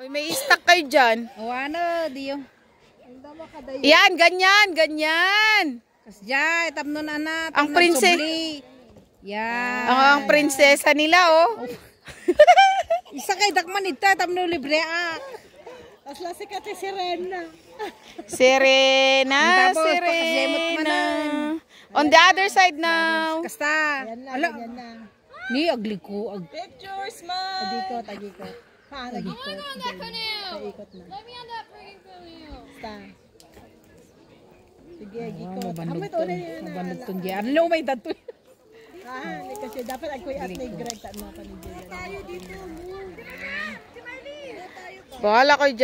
Uy, may stock kayo dyan. O ano, diyo. Yan, ganyan, ganyan. Kas dyan, itapno na na. Ang prinsesa. Yan. Ang, ang prinsesa nila, oh. Isa kay dakman ito, itapno libre, ah. Tapos lasi ka si Serena. Serena, Serena. On the other side now. Kasta. Yan na, yan na. Ni agliko. Ag Pictures, ma! Dito, tagi ko. Paa nag-ikot. I wanna go on that canoe! Paikot na. Let me on that freaking canoe! Basta. Sige, ah, gikot. Oh, Amo ito na yan. Mabandog tong giyan. Ano may dato yun? Ah, eh, kasi dapat ako yung at ni Greg. Tama ka ni Tayo dito. Move. Bahala kayo dyan.